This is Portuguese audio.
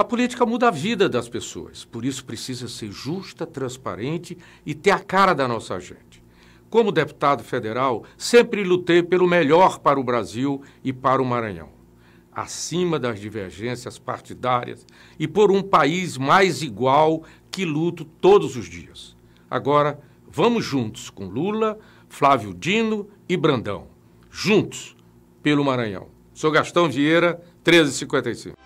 A política muda a vida das pessoas, por isso precisa ser justa, transparente e ter a cara da nossa gente. Como deputado federal, sempre lutei pelo melhor para o Brasil e para o Maranhão. Acima das divergências partidárias e por um país mais igual que luto todos os dias. Agora, vamos juntos com Lula, Flávio Dino e Brandão. Juntos pelo Maranhão. Sou Gastão Vieira, 1355.